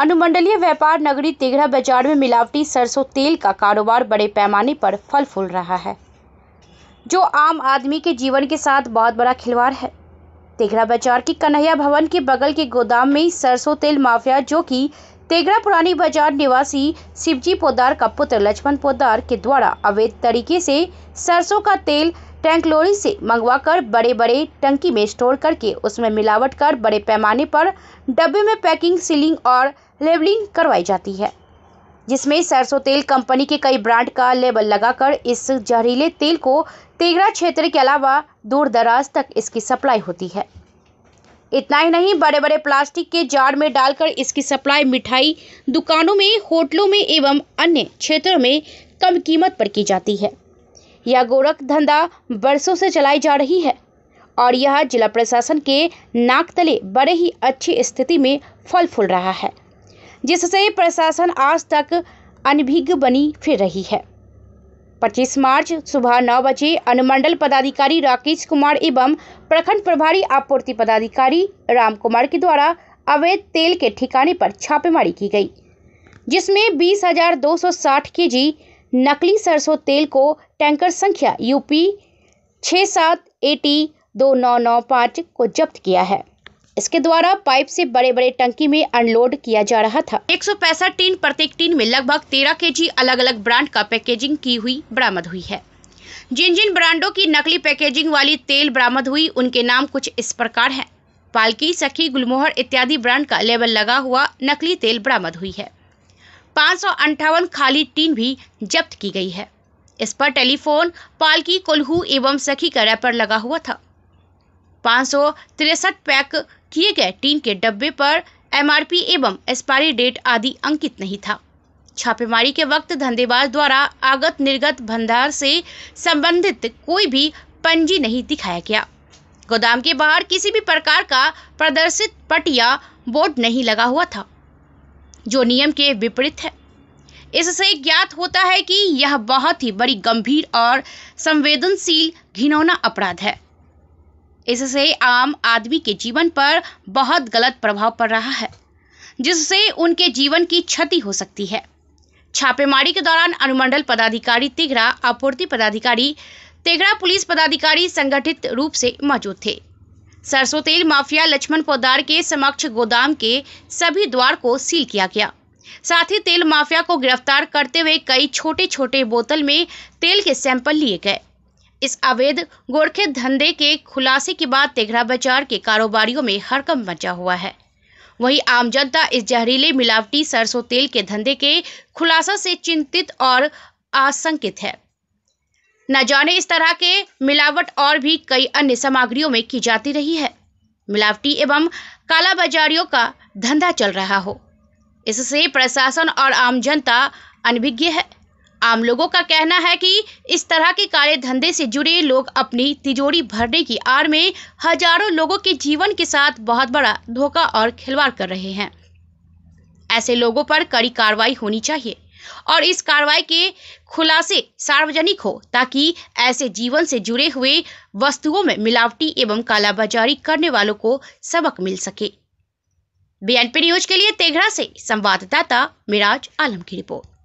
अनुमंडलीय व्यापार नगरी तेघरा बाजार में मिलावटी सरसों तेल का कारोबार बड़े पैमाने पर फल फूल रहा है जो आम आदमी के जीवन के साथ बहुत बड़ा खिलवाड़ है तेघरा बाजार के कन्हैया भवन के बगल के गोदाम में सरसों तेल माफिया जो कि तेगड़ा पुरानी बाजार निवासी शिवजी पोदार का पुत्र लक्ष्मण पोदार के द्वारा अवैध तरीके से सरसों का तेल टैंक लोरी से मंगवाकर बड़े बड़े टंकी में स्टोर करके उसमें मिलावट कर बड़े पैमाने पर डब्बे में पैकिंग सीलिंग और लेबलिंग करवाई जाती है जिसमें सरसों तेल कंपनी के कई ब्रांड का लेबल लगाकर इस जहरीले तेल को तेगरा क्षेत्र के अलावा दूर दराज तक इसकी सप्लाई होती है इतना ही नहीं बड़े बड़े प्लास्टिक के जार में डालकर इसकी सप्लाई मिठाई दुकानों में होटलों में एवं अन्य क्षेत्रों में कम कीमत पर की जाती है यह गोरख धंधा बरसों से चलाई जा रही है और यह जिला प्रशासन के नाक तले बड़े ही अच्छी स्थिति में फल फूल रहा है जिससे प्रशासन आज तक अनभिज्ञ बनी फिर रही है पच्चीस मार्च सुबह नौ बजे अनुमंडल पदाधिकारी राकेश कुमार एवं प्रखंड प्रभारी आपूर्ति पदाधिकारी राम कुमार के द्वारा अवैध तेल के ठिकाने पर छापेमारी की गई जिसमें बीस हजार दो सौ साठ के जी नकली सरसों तेल को टैंकर संख्या यूपी छः सात एटी दो नौ नौ पाँच को जब्त किया है इसके द्वारा पाइप से बड़े बड़े टंकी में अनलोड किया जा रहा था एक टीन प्रत्येक टीन में लगभग तेरह के अलग अलग ब्रांड का पैकेजिंग की हुई बरामद हुई है जिन जिन ब्रांडों की नकली पैकेजिंग वाली तेल बरामद हुई उनके नाम कुछ इस प्रकार है पालकी सखी गुलमोहर इत्यादि ब्रांड का लेबल लगा हुआ नकली तेल बरामद हुई है पाँच खाली टीन भी जब्त की गई है इस पर टेलीफोन पालकी कोल्हू एवं सखी का रैपर लगा हुआ था पाँच पैक किए गए टीन के डब्बे पर एमआरपी एवं एक्सपायरी डेट आदि अंकित नहीं था छापेमारी के वक्त धंधेबाज द्वारा आगत निर्गत भंडार से संबंधित कोई भी पंजी नहीं दिखाया गया गोदाम के बाहर किसी भी प्रकार का प्रदर्शित पट या बोर्ड नहीं लगा हुआ था जो नियम के विपरीत है इससे ज्ञात होता है कि यह बहुत ही बड़ी गंभीर और संवेदनशील घिनौना अपराध है इससे आम आदमी के जीवन पर बहुत गलत प्रभाव पड़ रहा है जिससे उनके जीवन की क्षति हो सकती है छापेमारी के दौरान अनुमंडल पदाधिकारी तिगरा आपूर्ति पदाधिकारी तिगरा पुलिस पदाधिकारी संगठित रूप से मौजूद थे सरसों तेल माफिया लक्ष्मण पोदार के समक्ष गोदाम के सभी द्वार को सील किया गया साथ ही तेल माफिया को गिरफ्तार करते हुए कई छोटे छोटे बोतल में तेल के सैंपल लिए गए इस अवैध गोरखे धंधे के खुलासे के बाद तेघड़ा बाजार के कारोबारियों में हड़कम मचा हुआ है वहीं आम जनता इस जहरीले मिलावटी सरसों तेल के धंधे के खुलासा से चिंतित और आशंकित है न जाने इस तरह के मिलावट और भी कई अन्य सामग्रियों में की जाती रही है मिलावटी एवं कालाबाजारियों का धंधा चल रहा हो इससे प्रशासन और आम जनता अनभिज्ञ है आम लोगों का कहना है कि इस तरह के काले धंधे से जुड़े लोग अपनी तिजोरी भरने की आड़ में हजारों लोगों के जीवन के साथ बहुत बड़ा धोखा और खिलवाड़ कर रहे हैं ऐसे लोगों पर कड़ी कार्रवाई होनी चाहिए और इस कार्रवाई के खुलासे सार्वजनिक हो ताकि ऐसे जीवन से जुड़े हुए वस्तुओं में मिलावटी एवं कालाबाजारी करने वालों को सबक मिल सके बीएनपी न्यूज के लिए तेघड़ा से संवाददाता मिराज आलम की रिपोर्ट